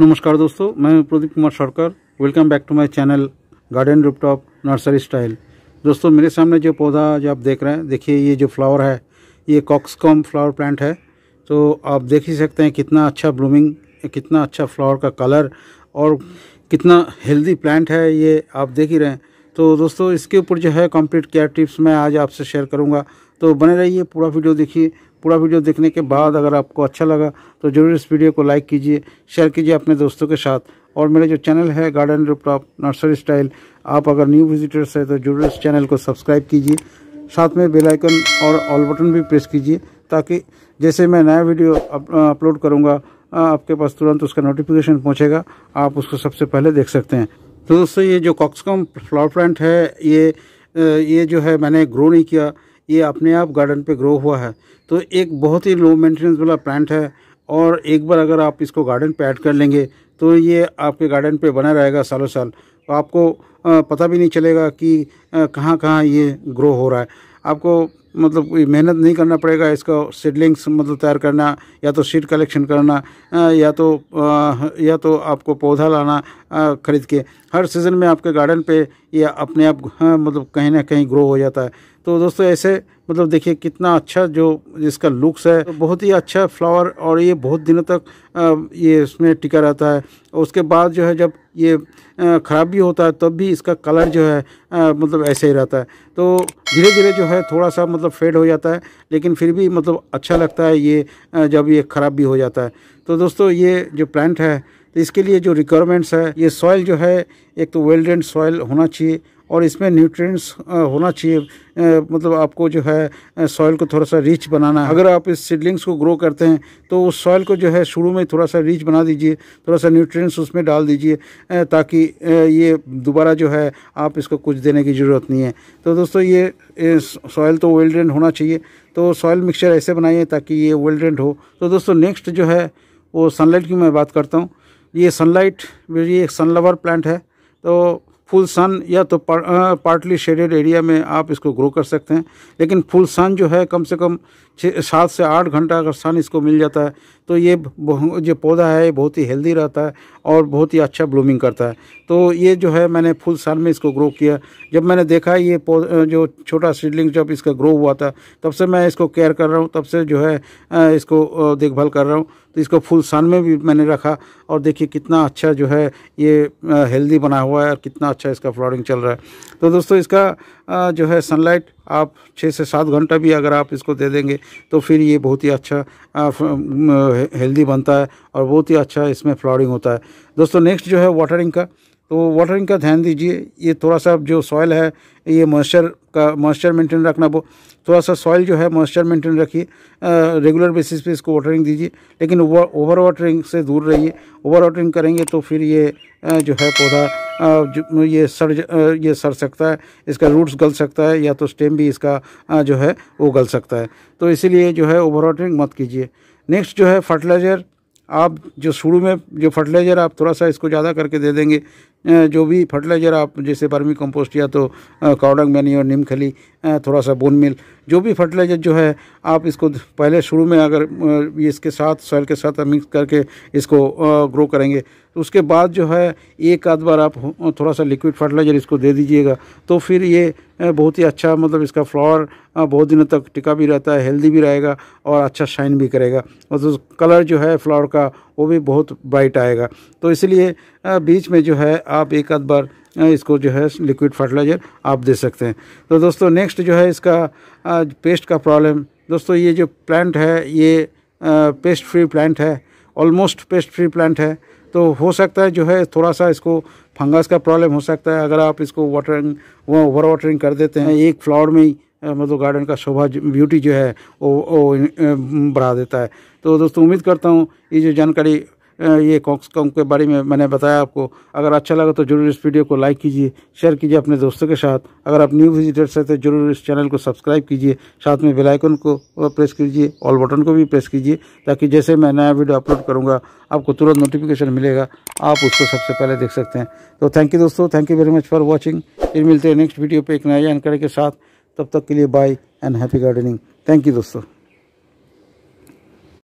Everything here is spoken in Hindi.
नमस्कार दोस्तों मैं Pradeep Kumar Sarkar welcome back to my channel garden rooftop nursery style दोस्तों मेरे सामने जो पौधा जो आप देख रहे हैं देखिए ये जो फ्लावर है ये कॉक्सकॉम फ्लावर प्लांट है तो आप देख ही सकते हैं कितना अच्छा ब्लूमिंग कितना अच्छा फ्लावर का कलर और कितना हेल्दी प्लांट है ये आप देख ही रहे हैं तो दोस्तों इसके ऊपर जो है कंप्लीट क्या टिप्स मैं आज आपसे शेयर करूँगा तो बने रहिए पूरा वीडियो देखिए पूरा वीडियो देखने के बाद अगर आपको अच्छा लगा तो ज़रूर इस वीडियो को लाइक कीजिए शेयर कीजिए अपने दोस्तों के साथ और मेरा जो चैनल है गार्डन रूपटॉप नर्सरी स्टाइल आप अगर न्यू विजिटर्स है तो जरूर इस चैनल को सब्सक्राइब कीजिए साथ में बेल आइकन और ऑल बटन भी प्रेस कीजिए ताकि जैसे मैं नया वीडियो अपलोड करूँगा आपके पास तुरंत उसका नोटिफिकेशन पहुँचेगा आप उसको सबसे पहले देख सकते हैं तो दोस्तों ये जो कॉक्सकॉम फ्लावर प्लांट है ये ये जो है मैंने ग्रो नहीं किया ये अपने आप गार्डन पे ग्रो हुआ है तो एक बहुत ही लो मेंटेनेंस वाला प्लांट है और एक बार अगर आप इसको गार्डन पे ऐड कर लेंगे तो ये आपके गार्डन पे बना रहेगा सालों साल तो आपको पता भी नहीं चलेगा कि कहाँ कहाँ ये ग्रो हो रहा है आपको मतलब कोई मेहनत नहीं करना पड़ेगा इसका सीडलिंग्स मतलब तैयार करना या तो सीड कलेक्शन करना या तो या तो आपको पौधा लाना ख़रीद के हर सीज़न में आपके गार्डन पे ये अपने आप हाँ, मतलब कहीं ना कहीं ग्रो हो जाता है तो दोस्तों ऐसे मतलब देखिए कितना अच्छा जो इसका लुक्स है तो बहुत ही अच्छा फ्लावर और ये बहुत दिनों तक ये इसमें टिका रहता है उसके बाद जो है जब ये ख़राब भी होता है तब भी इसका कलर जो है मतलब ऐसे ही रहता है तो धीरे धीरे जो है थोड़ा सा मतलब फेड हो जाता है लेकिन फिर भी मतलब अच्छा लगता है ये जब ये ख़राब भी हो जाता है तो दोस्तों ये जो प्लांट है तो इसके लिए जो रिक्वायरमेंट्स है ये सॉइल जो है एक तो वेल्डेंट सॉइल होना चाहिए और इसमें न्यूट्रिएंट्स होना चाहिए मतलब आपको जो है सॉइल को थोड़ा सा रिच बनाना है अगर आप इस सीडलिंग्स को ग्रो करते हैं तो उस सॉइल को जो है शुरू में थोड़ा सा रिच बना दीजिए थोड़ा सा न्यूट्रिएंट्स उसमें डाल दीजिए ताकि ये दोबारा जो है आप इसको कुछ देने की ज़रूरत नहीं है तो दोस्तों ये सॉइल तो वेल ड्रेंड होना चाहिए तो सॉइल मिक्सचर ऐसे बनाइए ताकि ये वेल ड्रेंड हो तो दोस्तों नेक्स्ट जो है वो सनलाइट की मैं बात करता हूँ ये सनलाइट ये एक सनलवर प्लांट है तो फुल सन या तो पार्टली शेडेड एरिया में आप इसको ग्रो कर सकते हैं लेकिन फुल सन जो है कम से कम छः सात से आठ घंटा अगर सन इसको मिल जाता है तो ये जो पौधा है ये बहुत ही हेल्दी रहता है और बहुत ही अच्छा ब्लूमिंग करता है तो ये जो है मैंने फुल सन में इसको ग्रो किया जब मैंने देखा ये जो छोटा सीडलिंग जब इसका ग्रो हुआ था तब से मैं इसको केयर कर रहा हूँ तब से जो है इसको देखभाल कर रहा हूँ तो इसको फुल सन में भी मैंने रखा और देखिए कितना अच्छा जो है ये हेल्दी बना हुआ है और कितना अच्छा इसका फ्लॉरिंग चल रहा है तो दोस्तों इसका जो है सनलाइट आप छः से सात घंटा भी अगर आप इसको दे देंगे तो फिर ये बहुत ही अच्छा हेल्दी बनता है और बहुत ही अच्छा इसमें फ्लावरिंग होता है दोस्तों नेक्स्ट जो है वाटरिंग का तो वाटरिंग का ध्यान दीजिए ये थोड़ा सा जो सॉयल है ये मॉइस्चर का मॉइस्चर मेंटेन रखना वो थोड़ा सा सॉइल जो है मॉइस्चर मेंटेन रखिए रेगुलर बेसिस पे इसको वाटरिंग दीजिए लेकिन ओवर वाटरिंग से दूर रहिए ओवर वाटरिंग करेंगे तो फिर ये जो है पौधा ये सड़ ये सड़ सकता है इसका रूट्स गल सकता है या तो स्टेम भी इसका जो है वो गल सकता है तो इसीलिए जो है ओवर वाटरिंग मत कीजिए नेक्स्ट जो है फर्टिलाइज़र आप जो शुरू में जो फर्टिलाइज़र आप थोड़ा सा इसको ज़्यादा करके दे देंगे जो भी फर्टिलाइज़र आप जैसे बर्मी कंपोस्ट या तो काउडंग मैनी और नीम खली थोड़ा सा बोन मिल जो भी फर्टिलाइज़र जो है आप इसको पहले शुरू में अगर इसके साथ सॉइल के साथ मिक्स करके इसको ग्रो करेंगे तो उसके बाद जो है एक आध बार आप थोड़ा सा लिक्विड फर्टिलाइज़र इसको दे दीजिएगा तो फिर ये बहुत ही अच्छा मतलब इसका फ्लावर बहुत दिनों तक टिका भी रहता है हेल्दी भी रहेगा और अच्छा शाइन भी करेगा और मतलब तो कलर जो है फ्लावर का वो भी बहुत ब्राइट आएगा तो इसलिए बीच में जो है आप एक आध बार इसको जो है लिक्विड फर्टिलाइज़र आप दे सकते हैं तो दोस्तों नेक्स्ट जो है इसका पेस्ट का प्रॉब्लम दोस्तों ये जो प्लांट है ये पेस्ट फ्री प्लांट है ऑलमोस्ट पेस्ट फ्री प्लांट है तो हो सकता है जो है थोड़ा सा इसको फंगस का प्रॉब्लम हो सकता है अगर आप इसको वाटरिंग वो ओवर वाटरिंग कर देते हैं एक फ्लावर में ही मतलब गार्डन का शोभा ब्यूटी जो है वो, वो बढ़ा देता है तो दोस्तों उम्मीद करता हूँ ये जो जानकारी ये कॉक्स कॉम के बारे में मैंने बताया आपको अगर अच्छा लगा तो जरूर इस वीडियो को लाइक कीजिए शेयर कीजिए अपने दोस्तों के साथ अगर आप न्यू विजिटर्स हैं तो जरूर इस चैनल को सब्सक्राइब कीजिए साथ में बेलाइकन को प्रेस कीजिए ऑल बटन को भी प्रेस कीजिए ताकि जैसे मैं नया वीडियो अपलोड करूँगा आपको तुरंत नोटिफिकेशन मिलेगा आप उसको सबसे पहले देख सकते हैं तो थैंक यू दोस्तों thank you very much for watching फिर मिलते हैं नेक्स्ट वीडियो पर एक नया जानकारी के साथ तब तक के लिए bye and happy gardening thank you दोस्तों